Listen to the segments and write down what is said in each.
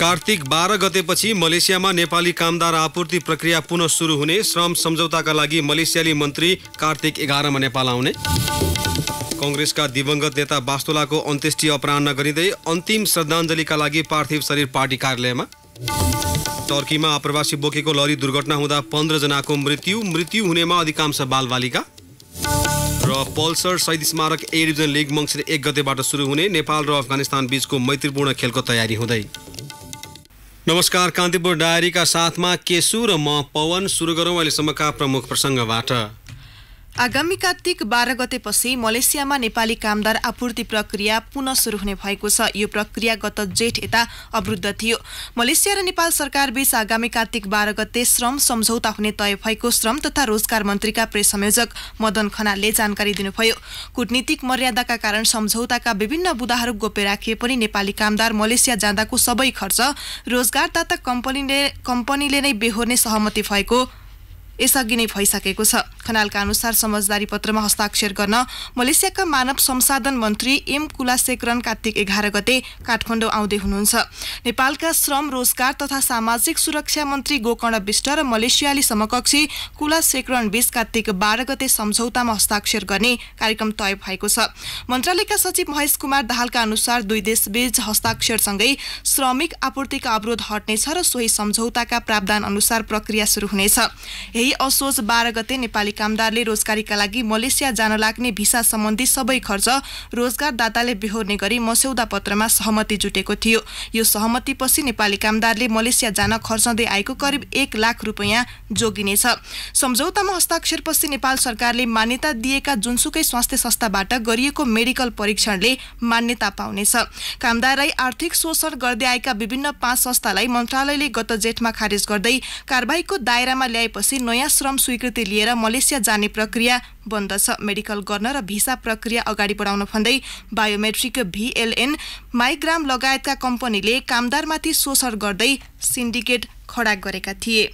कार्तिक बाह्र गतेपछि मलेसियामा नेपाली कामदार आपूर्ति प्रक्रिया पुनः सुरु हुने श्रम सम्झौताका लागि मलेसियाली मन्त्री कार्तिक एघारमा नेपाल आउने कङ्ग्रेसका दिवंगत नेता वास्तुलाको अन्त्येष्टि अपराह गरिँदै अन्तिम श्रद्धाञ्जलीका लागि पार्थिव शरीर पार्टी कार्यालयमा टर्कीमा आप्रवासी बोकेको लरी दुर्घटना हुँदा पन्ध्रजनाको मृत्यु मृत्यु हुनेमा अधिकांश बालबालिका र पल्सर शहीद स्मारक ए लिग मङ्सिर एक गतेबाट सुरु हुने नेपाल र अफगानिस्तान बीचको मैत्रीपूर्ण खेलको तयारी हुँदै नमस्कार कान्तिपुर डायरीका साथमा केसु र म पवन सुरु गरौँ अहिलेसम्मका प्रमुख प्रसङ्गबाट आगामी कार्तिक बाह्र गतेपछि मलेसियामा नेपाली कामदार आपूर्ति प्रक्रिया पुनः सुरु हुने भएको छ यो प्रक्रिया गत जेठ यता अवरुद्ध थियो मलेसिया र नेपाल सरकारबीच आगामी कार्तिक बाह्र गते श्रम सम्झौता हुने तय भएको श्रम तथा रोजगार मन्त्रीका प्रेस संयोजक मदन खनालले जानकारी दिनुभयो कूटनीतिक मर्यादाका कारण सम्झौताका विभिन्न बुदाहरू गोप्य राखिए पनि नेपाली कामदार मलेसिया जाँदाको सबै खर्च रोजगारदाता कम्पनीले कम्पनीले नै बेहोर्ने सहमति भएको यसअघि नै भइसकेको छ खनालका अनुसार समझदारी पत्रमा हस्ताक्षर गर्न मलेसियाका मानव संसाधन मन्त्री एम कुलासेकरन कार्तिक एघार गते काठमाडौँ आउँदै हुनुहुन्छ नेपालका श्रम रोजगार तथा सामाजिक सुरक्षा मन्त्री गोकर्ण विष्ट र मलेसियाली समकक्षी कुलासेकरन बीच कार्तिक बाह्र गते सम्झौतामा हस्ताक्षर गर्ने कार्यक्रम तय भएको छ मन्त्रालयका सचिव महेश कुमार दाहालका अनुसार दुई देशबीच हस्ताक्षरसँगै श्रमिक आपूर्तिका अवरोध हट्नेछ र सोही सम्झौताका प्रावधान अनुसार प्रक्रिया सुरु हुनेछ गरी असोज बाह्र गते नेपाली कामदारले रोजगारीका लागि मलेसिया जान लाग्ने भिसा सम्बन्धी सबै खर्च रोजगारदाताले बेहोर्ने गरी मस्यौदा पत्रमा सहमति जुटेको थियो यो सहमतिपछि नेपाली कामदारले मलेसिया जान खर्चाउँदै आएको करिब एक लाख रुपियाँ जोगिनेछ सम्झौतामा हस्ताक्षरपछि नेपाल सरकारले मान्यता दिएका जुनसुकै स्वास्थ्य संस्थाबाट गरिएको मेडिकल परीक्षणले मान्यता पाउनेछ कामदारलाई आर्थिक शोषण गर्दै आएका विभिन्न पाँच संस्थालाई मन्त्रालयले गत जेठमा खारेज गर्दै कारवाहीको दायरामा ल्याएपछि नयाँ नयाँ श्रम स्वीकृति लिएर मलेसिया जाने प्रक्रिया बन्द छ मेडिकल गर्न र भिसा प्रक्रिया अगाडि बढाउन भन्दै बायोमेट्रिक भिएलएन माइग्राम लगायतका कम्पनीले कामदारमाथि शोषण गर्दै सिन्डिकेट खडा गरेका थिए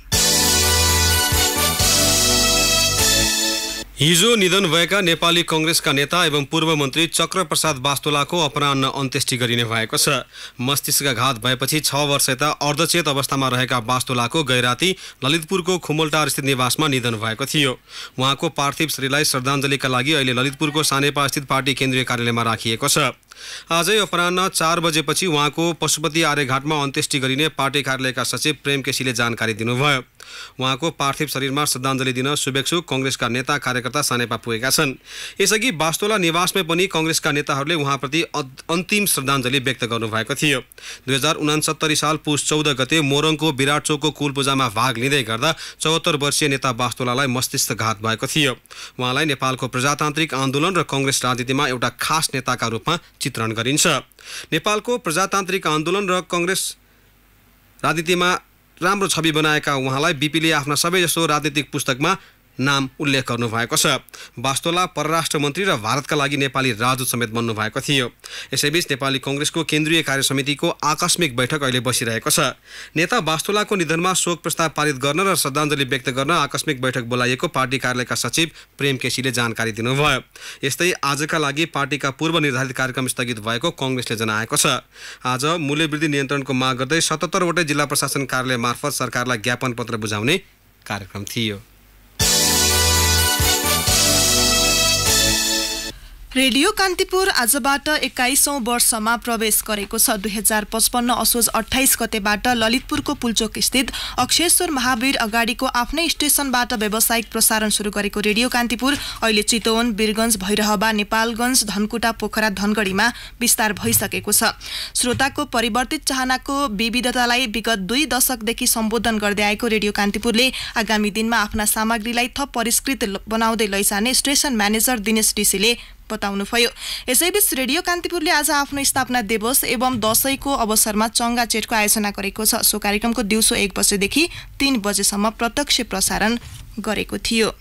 हिजो निधन भएका नेपाली कङ्ग्रेसका नेता एवं पूर्व मन्त्री चक्रप्रसाद बास्तोलाको अपरान्न अन्त्येष्टि गरिने भएको छ मस्तिष्क घात भएपछि छ वर्ष यता अर्धचेत अवस्थामा रहेका बास्तोलाको गैराती ललितपुरको खुमलटारस्थित निवासमा निधन भएको थियो उहाँको पार्थिव श्रीलाई श्रद्धाञ्जलीका लागि अहिले ललितपुरको सानेपास्थित पार्टी केन्द्रीय कार्यालयमा राखिएको छ आजै अपराह चार बजेपछि उहाँको पशुपति आर्यघाटमा अन्त्येष्टि गरिने पार्टी कार्यालयका सचिव प्रेम केसीले जानकारी दिनुभयो उहाँको पार्थिव शरीरमा श्रद्धाञ्जली दिन शुभेच्छु कङ्ग्रेसका नेता कार्यकर्ता सानेपा पुगेका छन् यसअघि वास्तोला निवासमै पनि कङ्ग्रेसका नेताहरूले उहाँप्रति अन्तिम श्रद्धाञ्जली व्यक्त गर्नुभएको थियो दुई हजार उनासत्तरी साल पुष चौध गते मोरङको विराट चौकको कुल पूजामा भाग लिँदै गर्दा चौहत्तर वर्षीय नेता वास्तोलालाई मस्तिष्कघात भएको थियो उहाँलाई नेपालको प्रजातान्त्रिक आन्दोलन र कङ्ग्रेस राजनीतिमा एउटा खास नेताका रूपमा चित्रण गरिन्छ नेपालको प्रजातान्त्रिक आन्दोलन र कङ्ग्रेस राजनीतिमा राम्रो छवि बनाएका उहाँलाई बिपीले आफ्ना सबैजसो राजनीतिक पुस्तकमा नाम उल्लेख गर्नुभएको छ वास्तोला परराष्ट्र मन्त्री र भारतका लागि नेपाली राजदूत समेत बन्नुभएको थियो यसैबीच नेपाली कङ्ग्रेसको केन्द्रीय कार्य समितिको आकस्मिक बैठक अहिले बसिरहेको छ नेता वास्तोलाको निधनमा शोक प्रस्ताव पारित गर्न र श्रद्धाञ्जली व्यक्त गर्न आकस्मिक बैठक बोलाइएको पार्टी कार्यालयका सचिव प्रेम केसीले जानकारी दिनुभयो यस्तै आजका लागि पार्टीका पूर्व निर्धारित कार्यक्रम स्थगित भएको कङ्ग्रेसले जनाएको छ आज मूल्यवृद्धि नियन्त्रणको माग गर्दै सतहत्तरवटै जिल्ला प्रशासन कार्यालय मार्फत सरकारलाई ज्ञापन पत्र बुझाउने कार्यक्रम थियो रेडियो कान्तिपुर आजबाट एक्काइसौँ वर्षमा प्रवेश गरेको छ दुई हजार पचपन्न असोज अठाइस गतेबाट ललितपुरको पुल्चोक स्थित अक्षेश्वर महावीर अगाडिको आफ्नै स्टेशनबाट व्यावसायिक प्रसारण सुरु गरेको रेडियो कान्तिपुर अहिले चितवन वीरगञ्ज भैरहवा नेपालगञ्ज धनकुटा पोखरा धनगढीमा विस्तार भइसकेको छ श्रोताको परिवर्तित चाहनाको विविधतालाई विगत दुई दशकदेखि सम्बोधन गर्दै आएको रेडियो कान्तिपुरले आगामी दिनमा आफ्ना सामग्रीलाई थप परिष्कृत बनाउँदै लैजाने स्टेसन म्यानेजर दिनेश ऋषिले बताउनुभयो यसैबीच रेडियो कान्तिपुरले आज आफ्नो स्थापना दिवस एवं दसैँको अवसरमा चङ्गा चेटको आयोजना गरेको छ सो कार्यक्रमको दिउँसो एक बजेदेखि तीन बजेसम्म प्रत्यक्ष प्रसारण गरेको थियो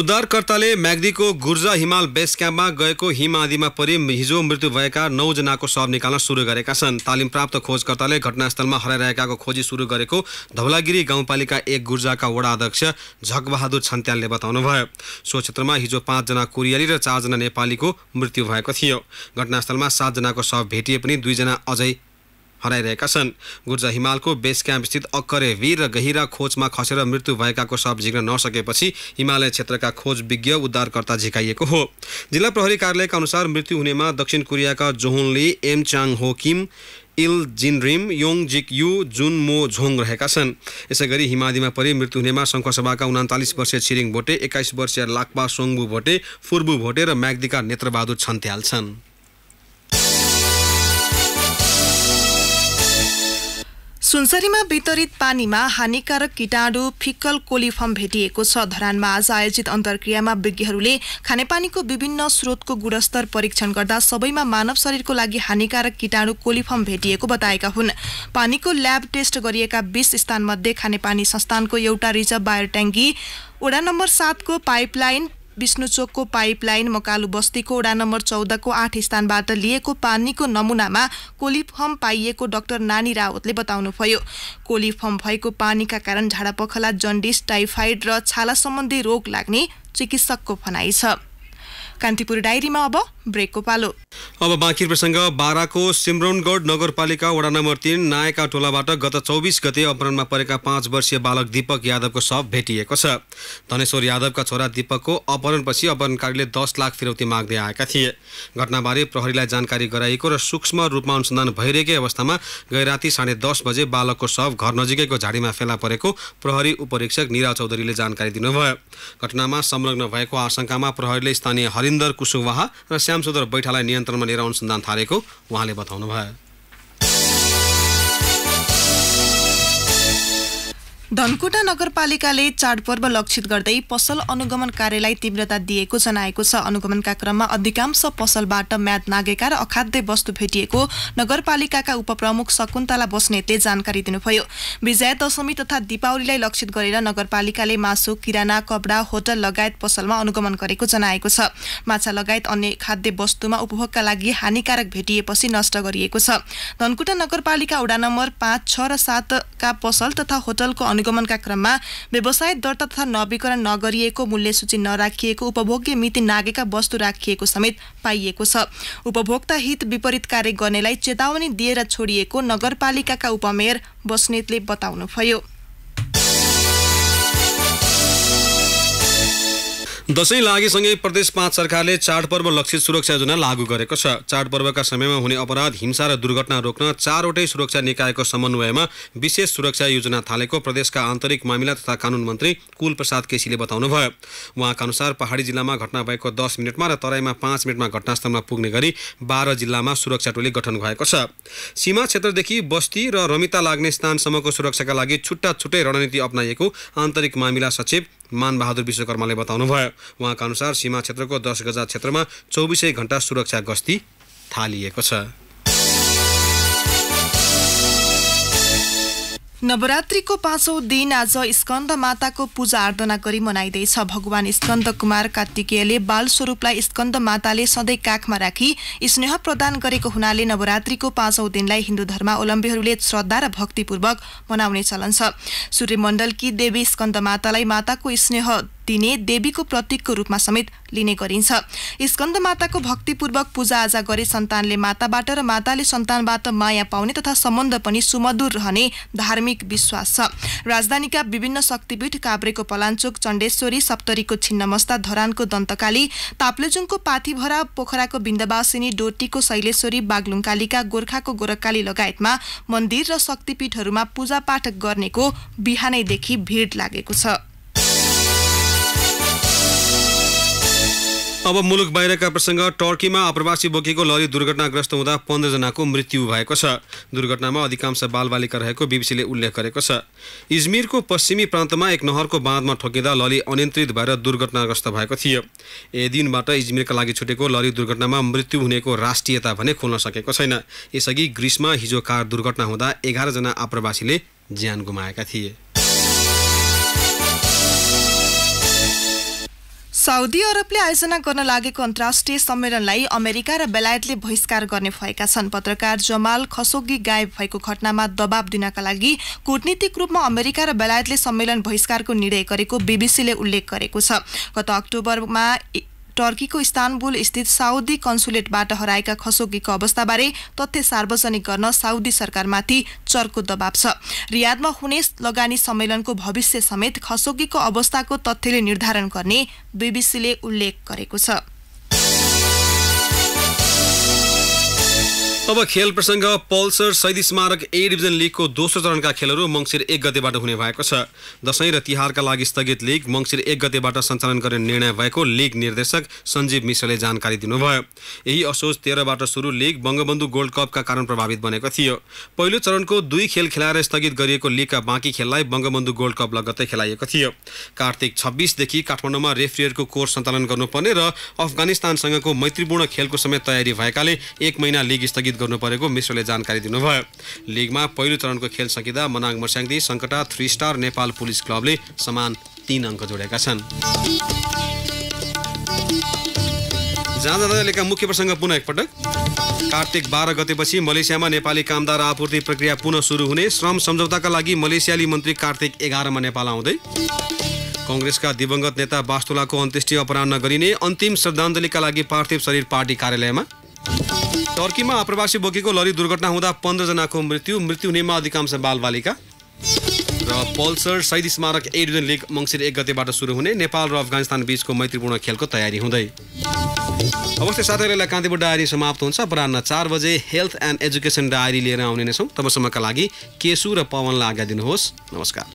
उद्धारकर्ताले म्याग्दीको गुर्जा हिमाल बेस क्याम्पमा गएको हिम आदिमा परि हिजो मृत्यु भएका नौजनाको शव निकाल्न सुरु गरेका छन् तालिम प्राप्त खोजकर्ताले घटनास्थलमा हराइरहेकाको खोजी सुरु गरेको धौलागिरी गाउँपालिका एक गुर्जाका वडा अध्यक्ष झगबहादुर छन्त्यालले बताउनुभयो सो क्षेत्रमा हिजो पाँचजना कोरियाली र चारजना नेपालीको मृत्यु भएको थियो घटनास्थलमा सातजनाको शव भेटिए पनि दुईजना अझै हराइरहेका छन् गुर्जा हिमालको बेस क्याम्पस्थित अक्करे वीर र गहिरा खोजमा खसेर मृत्यु भएकाको शव झिक्न नसकेपछि हिमालय क्षेत्रका खोज विज्ञ उद्धारकर्ता झिकाइएको हो जिल्ला प्रहरी कार्यालयका अनुसार मृत्यु हुनेमा दक्षिण कोरियाका जोहोङली एम चाङ हो किम इल जिनरिम योङ जिक यु जुन मो झोङ रहेका छन् यसै गरी हिमादीमा परि मृत्यु हुनेमा शङ्खसभाका उनातालिस वर्षीय छिरिङ भोटे एक्काइस वर्षीय लाक्पा सोङ्बु भोटे फुर्बु भोटे र म्याग्दीका नेत्रबहादुर छन्थ्याल छन् सुनसरीमा वितरित पानीमा हानिकारक किटाणु फिक्कल कोलिफम भेटिएको छ धरानमा आज आयोजित अन्तर्क्रियामा विज्ञहरूले खानेपानीको विभिन्न स्रोतको गुणस्तर परीक्षण गर्दा सबैमा मानव शरीरको लागि हानिकारक किटाणु कोलिफम भेटिएको बताएका हुन् पानीको ल्याब टेस्ट गरिएका स्थान स्थानमध्ये खानेपानी संस्थानको एउटा रिजर्भ बायोट्याङ्की वडा नम्बर सातको पाइपलाइन विष्णुचोकको पाइपलाइन मकालु बस्तीको वडा नम्बर चौधको आठ स्थानबाट लिएको पानीको नमुनामा कोलिफ़म पाइएको डाक्टर नानी रावतले बताउनुभयो कोलिफम भएको पानीका कारण झाडापखला जन्डिस टाइफाइड र छाला सम्बन्धी रोग लाग्ने चिकित्सकको भनाइ छ कान्तिपुर डायरीमा अब ब्रेकको पालो अब बाँकी प्रसङ्ग बाह्रको सिमरौनगढ नगरपालिका वडा नम्बर तिन नायका टोलाबाट गत चौबिस गते अपहरणमा परेका पाँच वर्षीय बालक दीपक यादवको शव भेटिएको छ धनेश्वर यादवका छोरा दीपकको अपहरणपछि अपहरणकारीले दस लाख फिरौती माग्दै आएका थिए घटनाबारे प्रहरीलाई जानकारी गराइएको र सूक्ष्म रूपमा अनुसन्धान भइरहेकै अवस्थामा राति साढे दस बजे बालकको शव घर नजिकैको झाडीमा फेला परेको प्रहरी उपरीक्षक निरा चौधरीले जानकारी दिनुभयो घटनामा संलग्न भएको आशंकामा प्रहरीले स्थानीय हरि हरिन्दर कुशवाहा र श्यामसुदर बैठालाई नियन्त्रणमा लिएर अनुसन्धान थालेको उहाँले बताउनुभयो धनकुटा नगरपालिकाले चाडपर्व लक्षित गर्दै पसल अनुगमन कार्यलाई तीव्रता दिएको जनाएको छ अनुगमनका क्रममा अधिकांश पसलबाट म्याद नागेका र अखाद्य वस्तु भेटिएको नगरपालिकाका उपप्रमुख शकुन्तला बस्नेतले जानकारी दिनुभयो विजया दशमी तथा दिपावलीलाई लक्षित गरेर नगरपालिकाले मासु किराना कपडा होटल लगायत पसलमा अनुगमन गरेको जनाएको छ माछा लगायत अन्य खाद्य वस्तुमा उपभोगका लागि हानिकारक भेटिएपछि नष्ट गरिएको छ धनकुटा नगरपालिका वडा नम्बर पाँच छ र सातका पसल तथा होटलको निगमनका क्रममा व्यवसाय दर्ता तथा नवीकरण नगरिएको मूल्य सूची नराखिएको उपभोग्य मिति नागेका वस्तु राखिएको समेत पाइएको छ उपभोक्ता हित विपरीत कार्य गर्नेलाई चेतावनी दिएर छोडिएको नगरपालिकाका उपमेयर बस्नेतले बताउनुभयो दसैँ लागेसँगै प्रदेश पाँच सरकारले चाडपर्व लक्षित सुरक्षा योजना लागू गरेको छ चाडपर्वका समयमा हुने अपराध हिंसा र दुर्घटना रोक्न चारवटै सुरक्षा निकायको समन्वयमा विशेष सुरक्षा योजना थालेको प्रदेशका आन्तरिक मामिला तथा कानुन मन्त्री कुल प्रसाद केसीले बताउनुभयो उहाँका अनुसार पहाडी जिल्लामा घटना भएको दस मिनटमा र तराईमा पाँच मिनटमा घटनास्थलमा पुग्ने गरी बाह्र जिल्लामा सुरक्षा टोली गठन भएको छ सीमा क्षेत्रदेखि बस्ती र रमिता लाग्ने स्थानसम्मको सुरक्षाका लागि छुट्टा छुट्टै रणनीति अप्नाइएको आन्तरिक मामिला सचिव मानबहादुर विश्वकर्माले बताउनुभयो उहाँका अनुसार सीमा क्षेत्रको दस गजा क्षेत्रमा चौबिसै घन्टा सुरक्षा गस्ती थालिएको छ नवरात्रीको पाँचौँ दिन आज स्कन्द माताको पूजा आराधना गरी मनाइँदैछ भगवान स्कन्द कुमार कार्तिकेयले बाल स्वरूपलाई स्कन्द माताले सधैँ काखमा राखी स्नेह प्रदान गरेको हुनाले नवरात्रीको पाँचौँ दिनलाई हिन्दू धर्मावलम्बीहरूले श्रद्धा र भक्तिपूर्वक मनाउने चलन छ सूर्यमण्डलकी देवी स्कन्द मातालाई माताको स्नेह दिने देवीको प्रतीकको रूपमा समेत लिने गरिन्छ स्कन्दमाताको भक्तिपूर्वक पूजाआजा गरे सन्तानले माताबाट र माताले सन्तानबाट माया पाउने तथा सम्बन्ध पनि सुमधुर रहने धार्मिक विश्वास छ राजधानीका विभिन्न शक्तिपीठ काभ्रेको पलाञ्चोक चण्डेश्वरी सप्तरीको छिन्नमस्ता धरानको दन्तकाली ताप्लेजुङको पाथिभरा पोखराको बिन्दवासिनी डोटीको शैलेश्वरी बागलुङकालीका गोर्खाको गोरखकाली लगायतमा मन्दिर र शक्तिपीठहरूमा पूजापाठ गर्नेको बिहानैदेखि भिड लागेको छ अब मुलुक बाहिरका प्रसङ्ग टर्कीमा आप्रवासी बोकेको लरी दुर्घटनाग्रस्त हुँदा पन्ध्रजनाको मृत्यु भएको छ दुर्घटनामा अधिकांश बालबालिका रहेको बिबिसीले उल्लेख गरेको छ इजमिरको पश्चिमी प्रान्तमा एक नहरको बाँधमा ठोकिँदा लरी अनियन्त्रित भएर दुर्घटनाग्रस्त भएको थियो ए दिनबाट इजमिरका लागि छुटेको लरी दुर्घटनामा मृत्यु हुनेको राष्ट्रियता भने खोल्न सकेको छैन यसअघि ग्रिसमा हिजो कार दुर्घटना हुँदा एघारजना आप्रवासीले ज्यान गुमाएका थिए साउदी अरबले आयोजना गर्न लागेको अन्तर्राष्ट्रिय सम्मेलनलाई अमेरिका र बेलायतले बहिष्कार गर्ने भएका छन् पत्रकार जमाल खसोगी गायब भएको घटनामा दबाब दिनका लागि कूटनीतिक रूपमा अमेरिका र बेलायतले सम्मेलन बहिष्कारको निर्णय गरेको बीबीसीले उल्लेख गरेको छ गत अक्टोबरमा टर्कीको इस्तानबुल स्थित साउदी कन्सुलेटबाट हराएका खसोगीको अवस्थाबारे तथ्य सार्वजनिक गर्न साउदी सरकारमाथि चर्को दबाव छ रियादमा हुने लगानी सम्मेलनको भविष्य समेत खसोगीको अवस्थाको तथ्यले निर्धारण गर्ने बीबीसीले उल्लेख गरेको छ अब खेल प्रसङ्ग पल्सर शहीद स्मारक ए डिभिजन लिगको दोस्रो चरणका खेलहरू मङ्सिर एक गतेबाट हुने भएको छ दसैँ र तिहारका लागि स्थगित लिग मङ्सिर एक गतेबाट सञ्चालन गर्ने निर्णय भएको लिग निर्देशक सञ्जीव मिश्रले जानकारी दिनुभयो यही असोज तेह्रबाट सुरु लिग बङ्गबन्धु गोल्ड कपका कारण प्रभावित बनेको थियो पहिलो चरणको दुई खेल खेलाएर स्थगित गरिएको लिगका बाँकी खेललाई बङ्गबन्धु गोल्ड कप लगत्तै खेलाइएको थियो कार्तिक छब्बिसदेखि काठमाडौँमा रेफ्रीहरूको कोर्स सञ्चालन गर्नुपर्ने र अफगानिस्तानसँगको मैत्रीपूर्ण खेलको समेत तयारी भएकाले एक महिना लिग स्थगित गर्नु परेको मिश्रले जानकारी दिनुभयो लिगमा पहिलो चरणको खेल सकिँदा Manang Marshyangdi Sankata three star Nepal police क्लबले समान तीन अङ्क जोडेका छन् मुख्य प्रसङ्ग पुनः एकपटक कार्तिक बाह्र गतेपछि मलेसियामा नेपाली कामदार आपूर्ति प्रक्रिया पुनः सुरु हुने श्रम सम्झौताका लागि मलेसियाली मन्त्री कार्तिक एघारमा नेपाल आउँदै कङ्ग्रेसका दिवंगत नेता बास्तुलाको अन्त्येष्टि अपराह गरिने अन्तिम श्रद्धाञ्जलीका लागि पार्थिव शरीर पार्टी कार्यालयमा टर्कीमा आप्रवासी बोकेको लरी दुर्घटना हुँदा पन्ध्रजनाको मृत्यु मृत्यु हुनेमा अधिकांश बालबालिका र पल्सर शहीद स्मारक एडिजन लिग मङ्सिर एक गतेबाट सुरु हुने नेपाल र अफगानिस्तान बीचको मैत्रीपूर्ण खेलको तयारी हुँदै अवश्य साथीहरूलाई कान्तिपुर डायरी समाप्त हुन्छ अपरान्न चार बजे हेल्थ एन्ड एजुकेसन डायरी लिएर आउने नै छौँ तबसम्मका लागि केसु र पवनलाई आज्ञा दिनुहोस् नमस्कार